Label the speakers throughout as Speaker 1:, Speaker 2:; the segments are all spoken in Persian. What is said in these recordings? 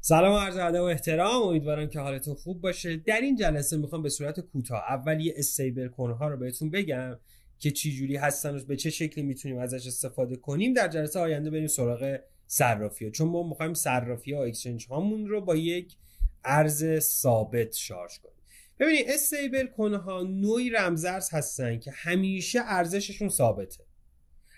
Speaker 1: سلام عرض ادب و احترام امیدوارم که حالتون خوب باشه در این جلسه میخوام به صورت کوتاه اول یه استیبل کوین ها رو بهتون بگم که چی جوری هستن و به چه شکلی میتونیم ازش استفاده کنیم در جلسه آینده بریم سراغ صرافی ها چون ما میخوایم صرافی ها اکسچنج هامون رو با یک ارز ثابت شارژ کنیم ببینید استیبل کوین ها نوعی رمزرز هستن که همیشه ارزششون ثابته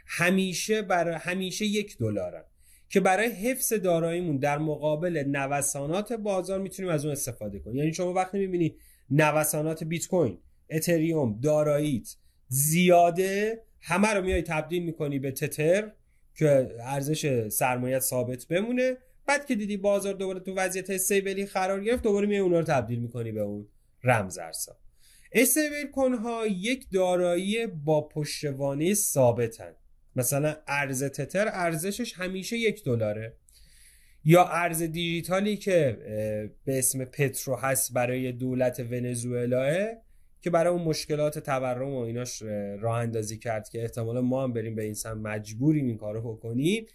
Speaker 1: همیشه برای همیشه یک دلارن که برای حفظ داراییمون در مقابل نوسانات بازار میتونیم از اون استفاده کنیم یعنی شما وقتی میبینی نوسانات بیت کوین اتریوم داراییت زیاده همه رو میای تبدیل میکنی به تتر که ارزش سرمایت ثابت بمونه بعد که دیدی بازار دوباره تو وضعیت استیبلی قرار گرفت دوباره میای اونا رو تبدیل میکنی به اون رمزارزها استیبل کوین ها یک دارایی با پشتوانه ثابتن مثلا ارز تتر ارزشش همیشه یک دلاره یا ارز دیجیتالی که به اسم پترو هست برای دولت ونزوئلا که برای اون مشکلات تورم و ایناش راه اندازی کرد که احتمالا ما هم بریم به این سم مجبوریم این کارو بکنیم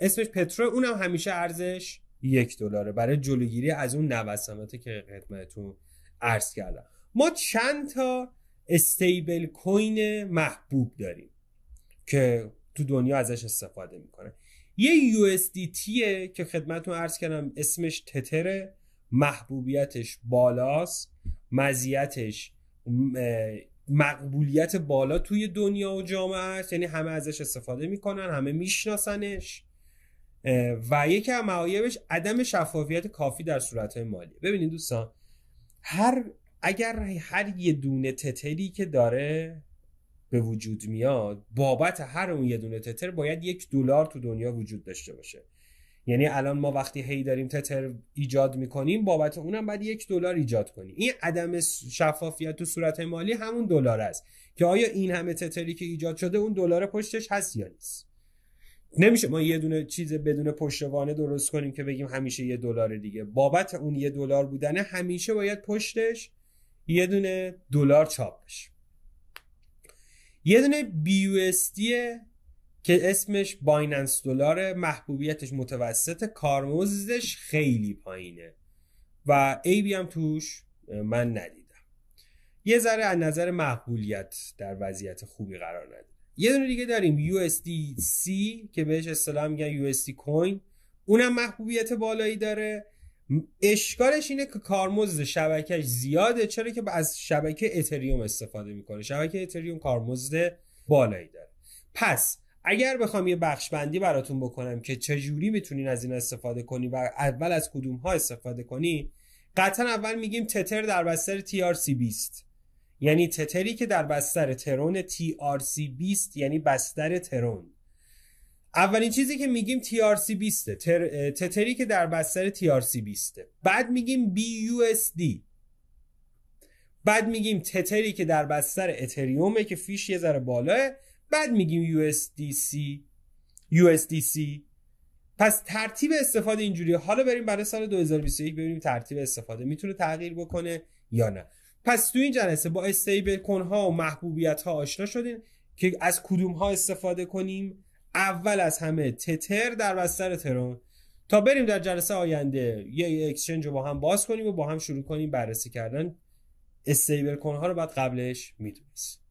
Speaker 1: اسمش پترو اونم همیشه ارزش یک دلاره برای جلوگیری از اون نوساناتی که خدمتتون عرض کردم ما چند تا استیبل کوین محبوب داریم که تو دنیا ازش استفاده میکنه یه یو که خدمتتون عرض کردم اسمش تتره محبوبیتش بالاست مزیتش مقبولیت بالا توی دنیا و جامعه است یعنی همه ازش استفاده میکنن همه میشناسنش و یکی از معایبش عدم شفافیت کافی در صورت مالی ببینید دوستان هر اگر هر یه دونه تتری که داره به وجود میاد بابت هر اون یه دونه تتر باید یک دلار تو دنیا وجود داشته باشه یعنی الان ما وقتی هی داریم تتر ایجاد میکنیم بابت اونم باید یک دلار ایجاد کنیم این عدم شفافیت تو صورت مالی همون دلار است که آیا این همه تتری که ایجاد شده اون دلار پشتش هست یا نیست نمیشه ما یه دونه چیز بدون پشتوانه درست کنیم که بگیم همیشه یه دلار دیگه بابت اون یه دلار بودنه همیشه باید پشتش یه دونه دلار چاپ بشه یه دونه بی که اسمش بایننس دلاره محبوبیتش متوسط کارمزدش خیلی پایینه و بی هم توش من ندیدم یه ذره از نظر مقبولیت در وضعیت خوبی قرار ندید یه دونه دیگه داریم USDC که بهش اصطلاح میگن USD کوین اونم محبوبیت بالایی داره اشکالش اینه که کارمزد شبکهش زیاده چرا که از شبکه اتریوم استفاده میکنه شبکه اتریوم کارمزد بالایی داره پس اگر بخوام یه بخش بندی براتون بکنم که چجوری میتونین از این استفاده کنی و اول از کدوم ها استفاده کنی قطعا اول میگیم تتر در بستر TRC 20 یعنی تتری که در بستر ترون TRC20 یعنی بستر ترون اولین چیزی که میگیم TRC20 تتری که در بستر TRC20 بعد میگیم BUSD بعد میگیم تتری که در بستر اتریومه که فیش یه ذره بالاه بعد میگیم USDC USDC پس ترتیب استفاده اینجوریه حالا بریم برای سال 2021 ببینیم ترتیب استفاده میتونه تغییر بکنه یا نه پس تو این جلسه با استیبل کن ها و محبوبیت ها آشنا شدیم که از کدوم ها استفاده کنیم اول از همه تتر در بستر ترون تا بریم در جلسه آینده یه اکسچنج رو با هم باز کنیم و با هم شروع کنیم بررسی کردن استیبل کن ها رو بعد قبلش میدونست